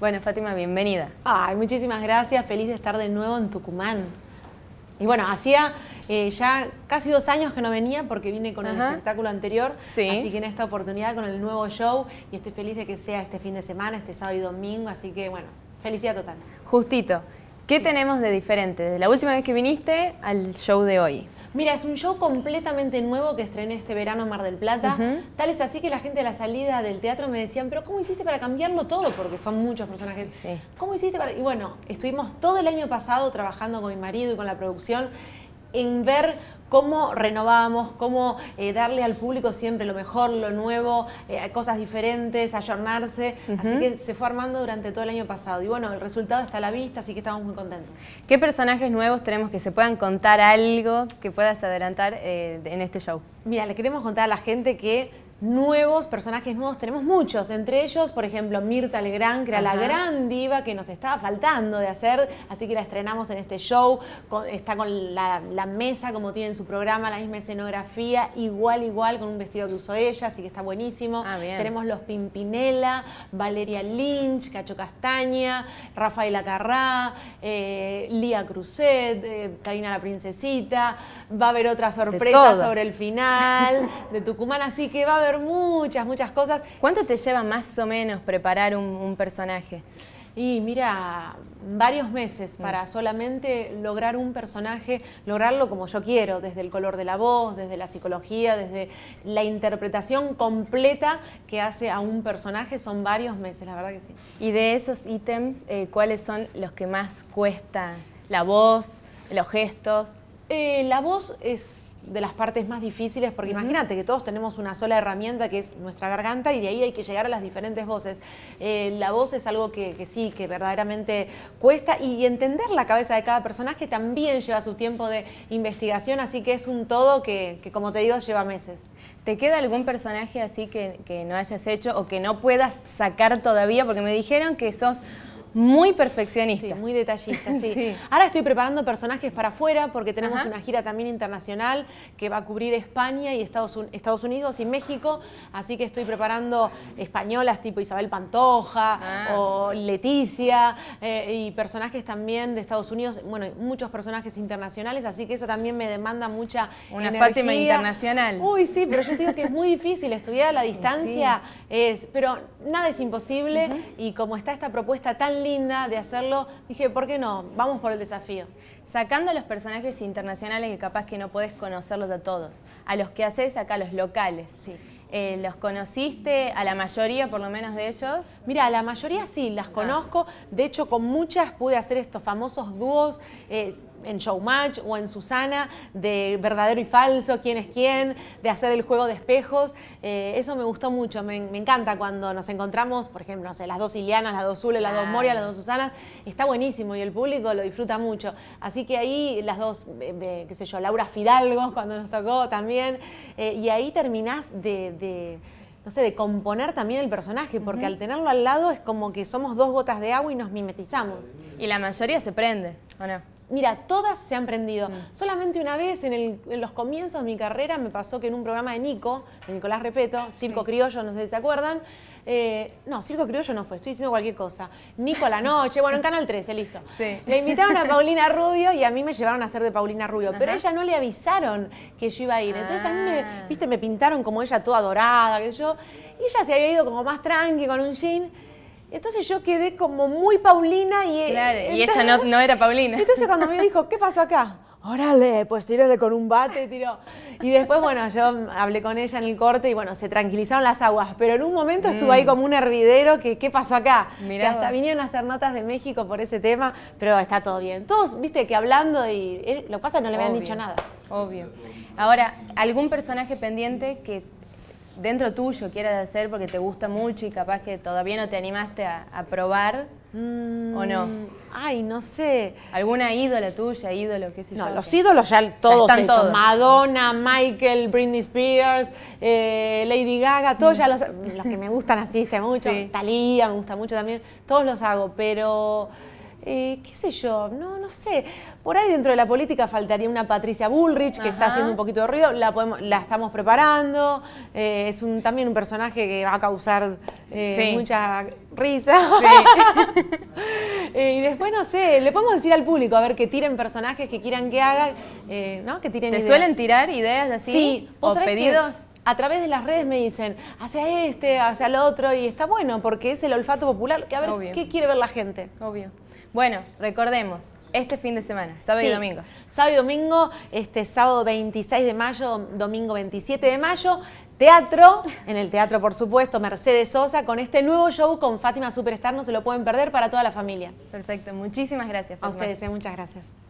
Bueno, Fátima, bienvenida. Ay, muchísimas gracias. Feliz de estar de nuevo en Tucumán. Y bueno, hacía eh, ya casi dos años que no venía porque vine con el espectáculo anterior. Así que en esta oportunidad con el nuevo show y estoy feliz de que sea este fin de semana, este sábado y domingo. Así que bueno, felicidad total. Justito. ¿Qué tenemos de diferente desde la última vez que viniste al show de hoy? Mira, es un show completamente nuevo que estrené este verano en Mar del Plata. Tal es así que la gente de la salida del teatro me decían, pero ¿cómo hiciste para cambiarlo todo? Porque son muchos personajes. Sí. ¿Cómo hiciste para...? Y bueno, estuvimos todo el año pasado trabajando con mi marido y con la producción en ver cómo renovamos, cómo eh, darle al público siempre lo mejor, lo nuevo, eh, cosas diferentes, ayornarse. Así que se fue armando durante todo el año pasado. Y bueno, el resultado está a la vista, así que estamos muy contentos. ¿Qué personajes nuevos tenemos que se puedan contar algo que puedas adelantar eh, en este show? Mira, le queremos contar a la gente que nuevos personajes nuevos, tenemos muchos, entre ellos, por ejemplo, Mirta Legrand, que era la gran diva que nos estaba faltando de hacer, así que la estrenamos en este show, está con la, mesa como tiene en su programa, la misma escenografía, igual, igual, con un vestido que usó ella, así que está buenísimo. Ah, tenemos los Pimpinela, Valeria Lynch, Cacho Castaña, Rafaela Carrá, eh, Lía Cruzet, eh, Karina la Princesita, va a haber otra sorpresa sobre el final de Tucumán, así que va a haber muchas, muchas cosas. ¿Cuánto te lleva más o menos preparar un, personaje? Y mira, varios meses mm. para solamente lograr un personaje, lograrlo como yo quiero, desde el color de la voz, desde la psicología, desde la interpretación completa que hace a un personaje, son varios meses, la verdad que sí. Y de esos ítems, eh, ¿cuáles son los que más cuesta? ¿La voz? ¿Los gestos? Eh, la voz es de las partes más difíciles, porque imagínate que todos tenemos una sola herramienta que es nuestra garganta y de ahí hay que llegar a las diferentes voces. Eh, la voz es algo que, sí, que verdaderamente cuesta y entender la cabeza de cada personaje también lleva su tiempo de investigación, así que es un todo que, como te digo, lleva meses. ¿Te queda algún personaje así que, que no hayas hecho o que no puedas sacar todavía? Porque me dijeron que sos muy perfeccionista. muy detallista, sí. Ahora estoy preparando personajes para afuera porque tenemos una gira también internacional que va a cubrir España y Estados, Unidos y México, así que estoy preparando españolas tipo Isabel Pantoja ah. o Leticia eh, y personajes también de Estados Unidos, bueno, muchos personajes internacionales, así que eso también me demanda mucha Una Fátima internacional. Uy, sí, pero yo te digo que es muy difícil estudiar a la distancia, pero nada es imposible y como está esta propuesta tan linda de hacerlo, dije, ¿por qué no? Vamos por el desafío. Sacando a los personajes internacionales que capaz que no podés conocerlos a todos, a los que haces acá, los locales. Sí. Eh, ¿Los conociste a la mayoría, por lo menos de ellos? Mira, a la mayoría sí, las ah. conozco. De hecho, con muchas pude hacer estos famosos dúos. Eh, en Showmatch o en Susana de verdadero y falso, quién es quién, de hacer el juego de espejos. Eh, eso me gustó mucho, me, encanta cuando nos encontramos, por ejemplo, no las dos Ilianas, las dos Zule, las dos Moria, las dos Susanas. Está buenísimo y el público lo disfruta mucho. Así que ahí las dos, eh, qué sé yo, Laura Fidalgo cuando nos tocó también. Eh, y ahí terminás de, no sé, de componer también el personaje, porque al tenerlo al lado es como que somos dos gotas de agua y nos mimetizamos. Y la mayoría se prende, ¿o no? Mira, todas se han prendido. Mm. Solamente una vez en, los comienzos de mi carrera me pasó que en un programa de Nico, de Nicolás Repeto, Circo Criollo, no sé si se acuerdan. Eh, no, Circo Criollo no fue, estoy diciendo cualquier cosa. Nico a la noche, bueno, en Canal 13, listo. Le invitaron a Paulina Rubio y a mí me llevaron a ser de Paulina Rubio, pero a ella no le avisaron que yo iba a ir. Entonces a mí me, ah. viste, me pintaron como ella toda dorada, que yo. Y ella se había ido como más tranqui, con un jean. Entonces yo quedé como muy Paulina y... Eh, claro, y ella no, era Paulina. Entonces cuando me dijo, ¿qué pasó acá? Órale, pues tiréle con un bate, y tiró. Y después, bueno, yo hablé con ella en el corte y bueno, se tranquilizaron las aguas. Pero en un momento estuvo ahí mm. como un hervidero que, ¿qué pasó acá? que hasta vinieron a hacer notas de México por ese tema, pero está todo bien. Todos, viste, que hablando y Lo lo pasa no le habían dicho nada. Obvio. Ahora, ¿algún personaje pendiente que dentro tuyo quieras hacer porque te gusta mucho y capaz que todavía no te animaste a, probar o no? Mm, ay, no sé. ¿Alguna ídola tuya, ídolo, qué sé no, yo? No, los ídolos ya todos, están Madonna, Michael, Britney Spears, eh, Lady Gaga, todos mm. ya los, los que me gustan asiste mucho, Talía me gusta mucho también, todos los hago, pero... Eh, qué sé yo, no, no sé. Por ahí dentro de la política faltaría una Patricia Bullrich que está haciendo un poquito de ruido, la, la estamos preparando, eh, es un, también un personaje que va a causar eh, mucha risa. y después, no sé, le podemos decir al público, a ver, que tiren personajes que quieran que hagan, ¿no? Que tiren ¿Te suelen tirar ideas así? Sí. o pedidos? Que, a través de las redes me dicen, hacia este, hacia el otro, y está bueno, porque es el olfato popular, que a ver qué quiere ver la gente. Obvio. Bueno, recordemos, este fin de semana, sábado y domingo. Sábado y domingo, este sábado 26 de mayo, domingo 27 de mayo, teatro, en el teatro por supuesto, Mercedes Sosa, con este nuevo show con Fátima Superstar, no se lo pueden perder para toda la familia. Perfecto, muchísimas gracias. A ustedes, eh, muchas gracias.